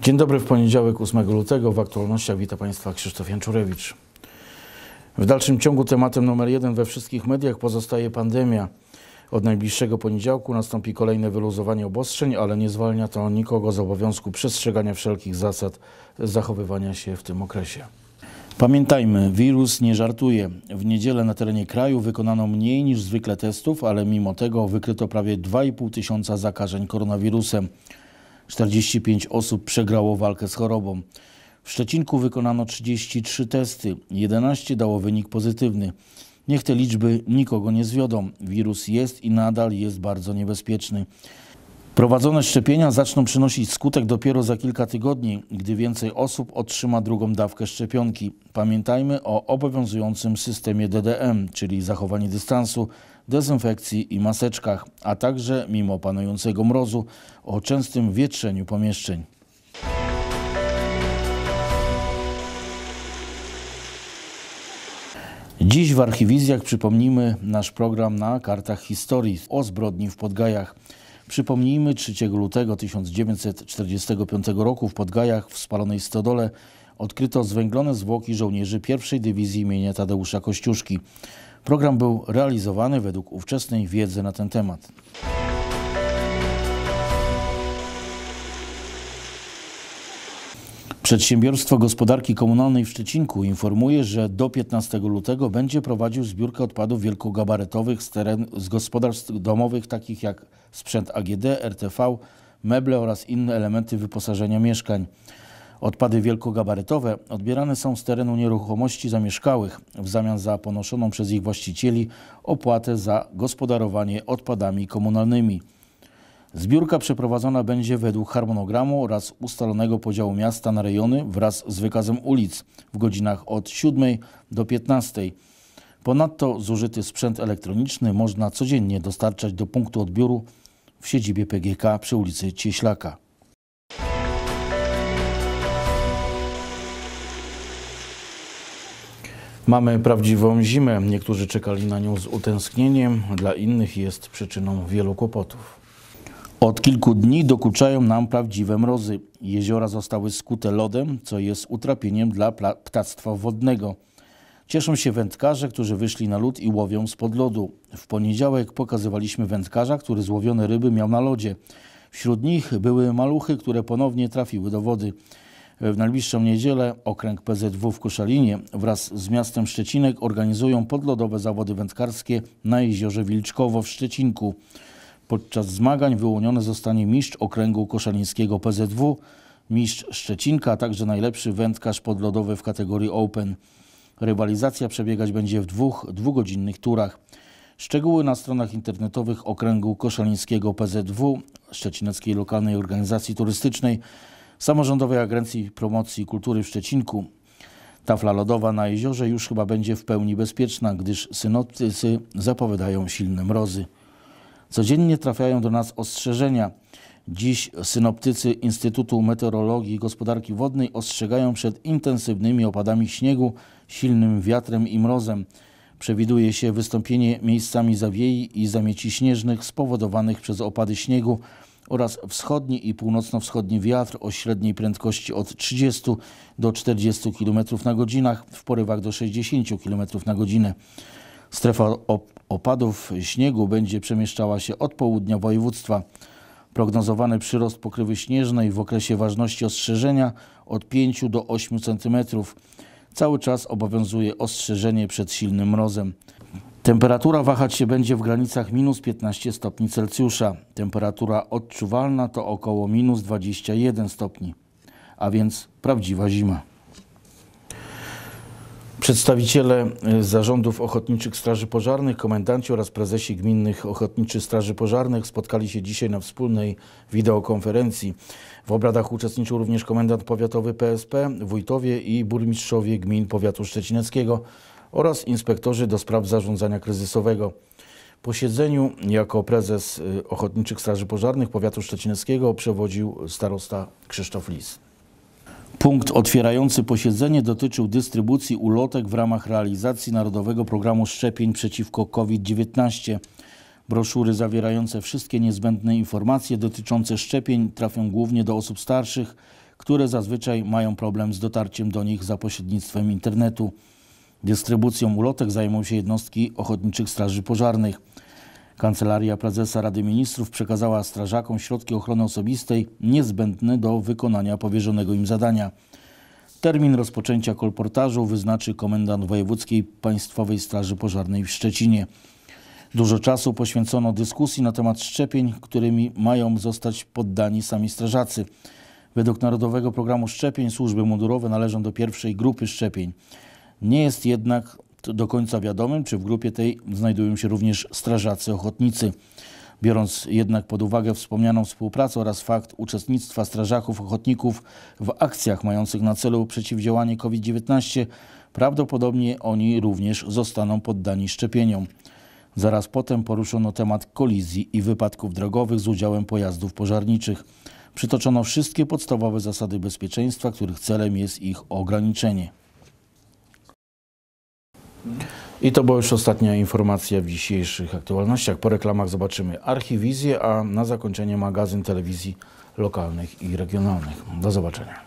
Dzień dobry, w poniedziałek 8 lutego w aktualnościach witam Państwa Krzysztof Janczurewicz. W dalszym ciągu tematem numer jeden we wszystkich mediach pozostaje pandemia. Od najbliższego poniedziałku nastąpi kolejne wyluzowanie obostrzeń, ale nie zwalnia to nikogo z obowiązku przestrzegania wszelkich zasad zachowywania się w tym okresie. Pamiętajmy, wirus nie żartuje. W niedzielę na terenie kraju wykonano mniej niż zwykle testów, ale mimo tego wykryto prawie 2,5 tysiąca zakażeń koronawirusem. 45 osób przegrało walkę z chorobą. W Szczecinku wykonano 33 testy, 11 dało wynik pozytywny. Niech te liczby nikogo nie zwiodą. Wirus jest i nadal jest bardzo niebezpieczny. Prowadzone szczepienia zaczną przynosić skutek dopiero za kilka tygodni, gdy więcej osób otrzyma drugą dawkę szczepionki. Pamiętajmy o obowiązującym systemie DDM, czyli zachowaniu dystansu, dezynfekcji i maseczkach, a także, mimo panującego mrozu, o częstym wietrzeniu pomieszczeń. Dziś w Archiwizjach przypomnimy nasz program na kartach historii o zbrodni w Podgajach. Przypomnijmy 3 lutego 1945 roku w Podgajach w spalonej stodole odkryto zwęglone zwłoki żołnierzy pierwszej Dywizji imienia Tadeusza Kościuszki. Program był realizowany według ówczesnej wiedzy na ten temat. Przedsiębiorstwo Gospodarki Komunalnej w Szczecinku informuje, że do 15 lutego będzie prowadził zbiórkę odpadów wielkogabaretowych z, teren, z gospodarstw domowych, takich jak sprzęt AGD, RTV, meble oraz inne elementy wyposażenia mieszkań. Odpady wielkogabaretowe odbierane są z terenu nieruchomości zamieszkałych w zamian za ponoszoną przez ich właścicieli opłatę za gospodarowanie odpadami komunalnymi. Zbiórka przeprowadzona będzie według harmonogramu oraz ustalonego podziału miasta na rejony wraz z wykazem ulic w godzinach od 7 do 15. Ponadto zużyty sprzęt elektroniczny można codziennie dostarczać do punktu odbioru w siedzibie PGK przy ulicy Cieślaka. Mamy prawdziwą zimę. Niektórzy czekali na nią z utęsknieniem, dla innych jest przyczyną wielu kłopotów. Od kilku dni dokuczają nam prawdziwe mrozy. Jeziora zostały skute lodem, co jest utrapieniem dla ptactwa wodnego. Cieszą się wędkarze, którzy wyszli na lód i łowią spod lodu. W poniedziałek pokazywaliśmy wędkarza, który złowione ryby miał na lodzie. Wśród nich były maluchy, które ponownie trafiły do wody. W najbliższą niedzielę okręg PZW w Koszalinie wraz z miastem Szczecinek organizują podlodowe zawody wędkarskie na jeziorze Wilczkowo w Szczecinku. Podczas zmagań wyłoniony zostanie mistrz okręgu koszalińskiego PZW, mistrz Szczecinka, a także najlepszy wędkarz podlodowy w kategorii Open. Rywalizacja przebiegać będzie w dwóch dwugodzinnych turach. Szczegóły na stronach internetowych Okręgu Koszalińskiego PZW, Szczecineckiej Lokalnej Organizacji Turystycznej, Samorządowej Agencji Promocji Kultury w Szczecinku. Tafla lodowa na jeziorze już chyba będzie w pełni bezpieczna, gdyż synoptycy zapowiadają silne mrozy. Codziennie trafiają do nas ostrzeżenia. Dziś synoptycy Instytutu Meteorologii i Gospodarki Wodnej ostrzegają przed intensywnymi opadami śniegu, silnym wiatrem i mrozem. Przewiduje się wystąpienie miejscami zawiei i zamieci śnieżnych spowodowanych przez opady śniegu oraz wschodni i północno-wschodni wiatr o średniej prędkości od 30 do 40 km na godzinach, w porywach do 60 km na godzinę. Strefa opadów śniegu będzie przemieszczała się od południa województwa. Prognozowany przyrost pokrywy śnieżnej w okresie ważności ostrzeżenia od 5 do 8 cm. Cały czas obowiązuje ostrzeżenie przed silnym mrozem. Temperatura wahać się będzie w granicach minus 15 stopni Celsjusza. Temperatura odczuwalna to około minus 21 stopni, a więc prawdziwa zima. Przedstawiciele e, zarządów Ochotniczych Straży Pożarnych, komendanci oraz prezesi gminnych Ochotniczych Straży Pożarnych spotkali się dzisiaj na wspólnej wideokonferencji. W obradach uczestniczył również komendant powiatowy PSP, wójtowie i burmistrzowie gmin powiatu szczecineckiego oraz inspektorzy do spraw zarządzania kryzysowego posiedzeniu jako prezes e, Ochotniczych Straży Pożarnych Powiatu Szczecineckiego przewodził starosta Krzysztof Lis. Punkt otwierający posiedzenie dotyczył dystrybucji ulotek w ramach realizacji Narodowego Programu Szczepień przeciwko COVID-19. Broszury zawierające wszystkie niezbędne informacje dotyczące szczepień trafią głównie do osób starszych, które zazwyczaj mają problem z dotarciem do nich za pośrednictwem internetu. Dystrybucją ulotek zajmą się jednostki ochotniczych straży pożarnych. Kancelaria Prezesa Rady Ministrów przekazała strażakom środki ochrony osobistej niezbędne do wykonania powierzonego im zadania. Termin rozpoczęcia kolportażu wyznaczy komendant Wojewódzkiej Państwowej Straży Pożarnej w Szczecinie. Dużo czasu poświęcono dyskusji na temat szczepień, którymi mają zostać poddani sami strażacy. Według Narodowego Programu Szczepień służby mundurowe należą do pierwszej grupy szczepień. Nie jest jednak do końca wiadomym, czy w grupie tej znajdują się również strażacy ochotnicy. Biorąc jednak pod uwagę wspomnianą współpracę oraz fakt uczestnictwa strażaków ochotników w akcjach mających na celu przeciwdziałanie COVID-19, prawdopodobnie oni również zostaną poddani szczepieniom. Zaraz potem poruszono temat kolizji i wypadków drogowych z udziałem pojazdów pożarniczych. Przytoczono wszystkie podstawowe zasady bezpieczeństwa, których celem jest ich ograniczenie. I to była już ostatnia informacja w dzisiejszych aktualnościach. Po reklamach zobaczymy archiwizję, a na zakończenie magazyn telewizji lokalnych i regionalnych. Do zobaczenia.